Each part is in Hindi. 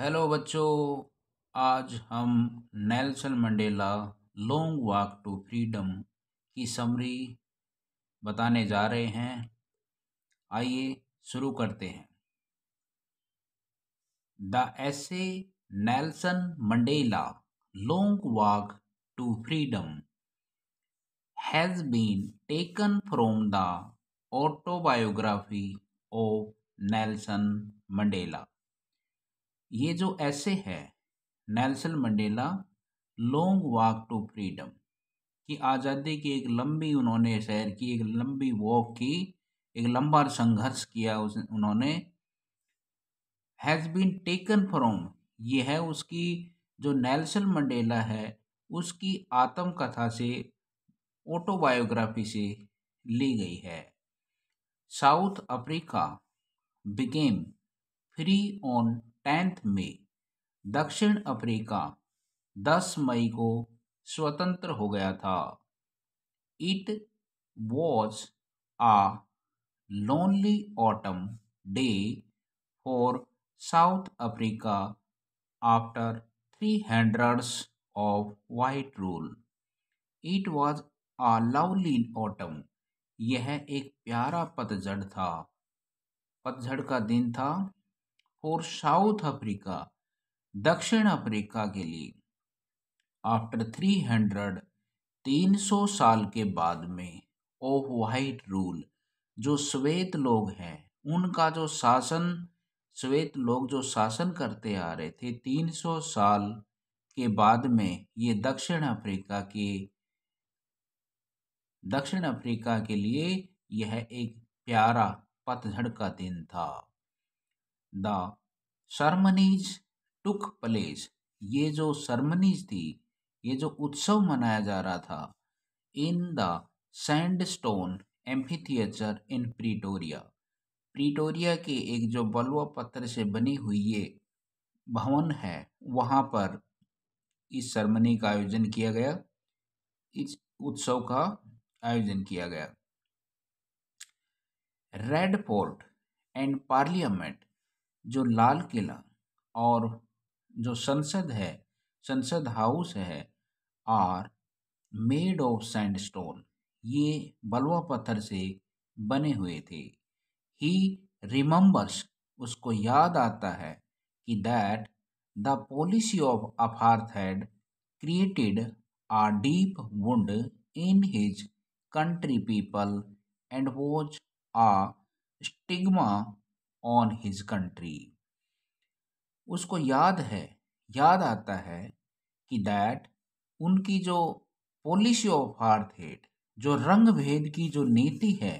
हेलो बच्चों आज हम Nelson Mandela long walk to freedom की समरी बताने जा रहे हैं आइए शुरू करते हैं the essay Nelson Mandela long walk to freedom has been taken from the autobiography of Nelson Mandela ये जो ऐसे है Nelson Mandela long walk to freedom कि आज़ादी की एक लंबी उन्होंने शहर की एक लंबी वॉक की एक लंबा संघर्ष किया उस उन्होंने हैज़ बीन टेकन फ्रॉम ये है उसकी जो नेल्सन मंडेला है उसकी आत्मकथा से ऑटोबायोग्राफी से ली गई है South Africa became free on tenth May दक्षिण अफ्रीका 10 मई को स्वतंत्र हो गया था it was a lonely autumn day for South Africa after three hundreds of white rule it was a lovely autumn यह एक प्यारा पतझड़ था पतझड़ का दिन था और साउथ अफ्रीका दक्षिण अफ्रीका के लिए आफ्टर थ्री हंड्रेड तीन सौ साल के बाद में ऑफ वाइट रूल जो श्वेत लोग हैं उनका जो शासन श्वेत लोग जो शासन करते आ रहे थे तीन सौ साल के बाद में ये दक्षिण अफ्रीका के दक्षिण अफ्रीका के लिए यह एक प्यारा पतझड़ का दिन था द सरमनीज टुक प्लेस ये जो सरमनीज थी ये जो उत्सव मनाया जा रहा था in the sandstone amphitheatre in Pretoria Pretoria के एक जो बलुआ पत्थर से बनी हुई ये भवन है वहाँ पर इस सरमनी का आयोजन किया गया इस उत्सव का आयोजन किया गया रेड फोर्ट एंड पार्लियामेंट जो लाल किला और जो संसद है संसद हाउस है आर मेड ऑफ सैंडस्टोन ये बलवा पत्थर से बने हुए थे ही रिमम्बर्स उसको याद आता है कि that the policy of apartheid had created a deep wound in his country people and was a stigma on his country उसको याद है याद आता है कि दैट उनकी जो पॉलिसी ऑफ हार्थेट जो रंग भेद की जो नीति है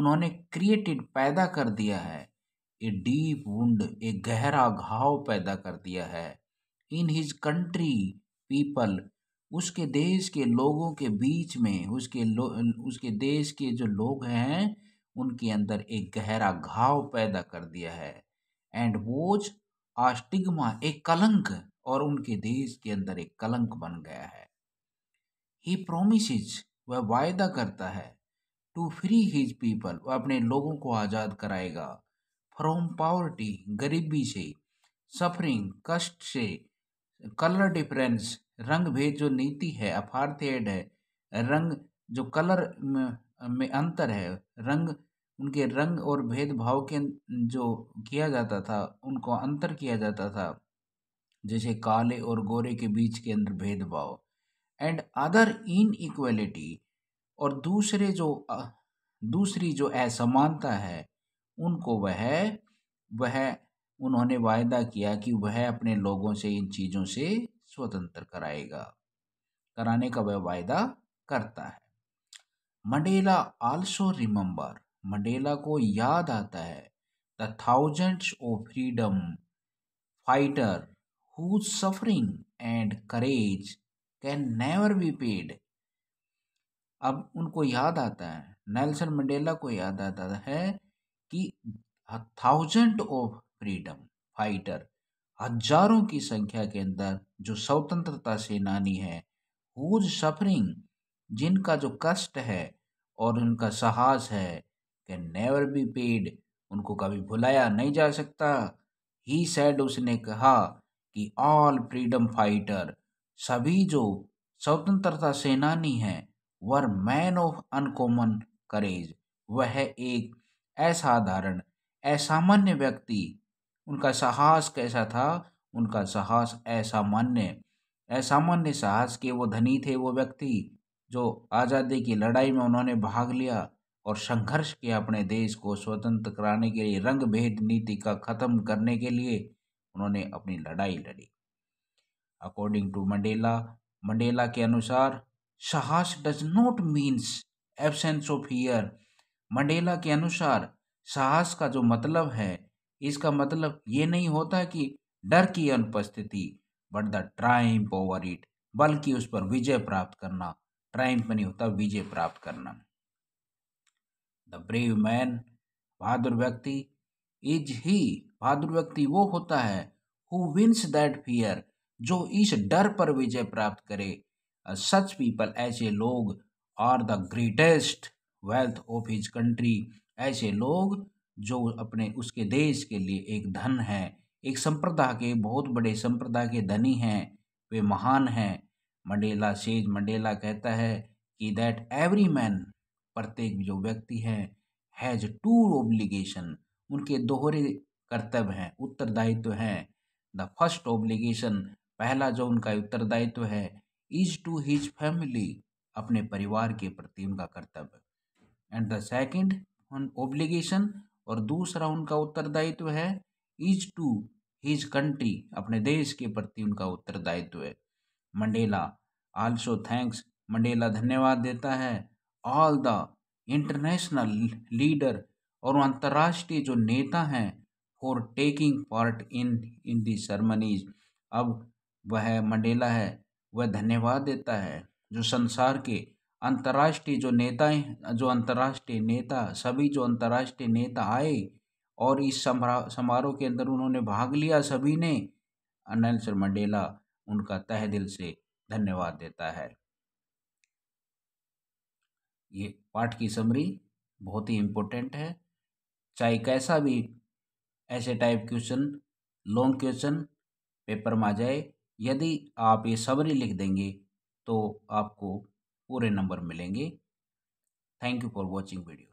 उन्होंने क्रिएटेड पैदा कर दिया है ए डीप वुंड एक गहरा घाव पैदा कर दिया है इन हिज कंट्री पीपल उसके देश के लोगों के बीच में उसके लो उसके देश के जो लोग हैं उनके अंदर एक गहरा घाव पैदा कर दिया है एंड बोझ आस्टिग्मा एक कलंक और उनके देश के अंदर एक कलंक बन गया है ही प्रोमिस वह वायदा करता है टू फ्री हिज पीपल वह अपने लोगों को आज़ाद कराएगा फ्रॉम पावर्टी गरीबी से सफरिंग कष्ट से कलर डिफरेंस रंग भेद जो नीति है अफारथेड है रंग जो कलर में अंतर है रंग उनके रंग और भेदभाव के जो किया जाता था उनको अंतर किया जाता था जैसे काले और गोरे के बीच के अंदर भेदभाव एंड अदर इन इक्वेलिटी और दूसरे जो दूसरी जो असमानता है उनको वह वह उन्होंने वायदा किया कि वह अपने लोगों से इन चीज़ों से स्वतंत्र कराएगा कराने का वह वायदा करता है मंडेला आल्सो रिमेंबर मंडेला को याद आता है the thousands of freedom fighter whose suffering and courage can never be paid अब उनको याद आता है नेल्सन मंडेला को याद आता है कि थाउजेंड ऑफ फ्रीडम फाइटर हजारों की संख्या के अंदर जो स्वतंत्रता सेनानी है हुज सफरिंग जिनका जो कष्ट है और उनका साहस है कैन नेवर बी पेड उनको कभी भुलाया नहीं जा सकता ही सैड उसने कहा कि ऑल फ्रीडम फाइटर सभी जो स्वतंत्रता सेनानी हैं were man of uncommon courage वह एक असाधारण असामान्य व्यक्ति उनका साहस कैसा था उनका साहस असामान्य असामान्य साहस के वो धनी थे वो व्यक्ति जो आज़ादी की लड़ाई में उन्होंने भाग लिया और संघर्ष किया अपने देश को स्वतंत्र कराने के लिए रंग भेद नीति का खत्म करने के लिए उन्होंने अपनी लड़ाई लड़ी अकॉर्डिंग टू मंडेला मंडेला के अनुसार साहस does not means absence of fear Mandela के अनुसार साहस का जो मतलब है इसका मतलब ये नहीं होता कि डर की अनुपस्थिति but the triumph over it बल्कि उस पर विजय प्राप्त करना ट्राइम्फ नहीं होता विजय प्राप्त करना द ब्रेव मैन बहादुर व्यक्ति इज ही बहादुर व्यक्ति वो होता है हु विन्स दैट फियर जो इस डर पर विजय प्राप्त करे सच पीपल ऐसे लोग are the greatest wealth of his country ऐसे लोग जो अपने उसके देश के लिए एक धन है एक संप्रदाय के बहुत बड़े संप्रदाय के धनी हैं वे महान हैं मंडेला सेज मंडेला कहता है कि दैट एवरी मैन प्रत्येक जो व्यक्ति है हैज़ टू ओब्लिगेशन उनके दोहरे कर्तव्य हैं उत्तरदायित्व हैं द फर्स्ट ओब्लिगेशन पहला जो उनका उत्तरदायित्व है इज टू हिज फैमिली अपने परिवार के प्रति उनका कर्तव्य एंड द सेकेंड ओब्लिगेशन और दूसरा उनका उत्तरदायित्व है इज टू हिज कंट्री अपने देश के प्रति उनका उत्तरदायित्व है मंडेला आल्सो थैंक्स मंडेला धन्यवाद देता है ऑल द इंटरनेशनल लीडर और अंतर्राष्ट्रीय जो नेता हैं for taking part in in the ceremonies अब वह मंडेला है वह धन्यवाद देता है जो संसार के अंतर्राष्ट्रीय जो नेता जो अंतर्राष्ट्रीय नेता सभी जो अंतर्राष्ट्रीय नेता आए और इस समारोह के अंदर उन्होंने भाग लिया सभी ने अनिल मंडेला उनका तह दिल से धन्यवाद देता है ये पाठ की समरी बहुत ही इम्पोर्टेंट है चाहे कैसा भी ऐसे type question long question paper में आ जाए यदि आप ये समरी लिख देंगे तो आपको पूरे नंबर मिलेंगे thank you for watching video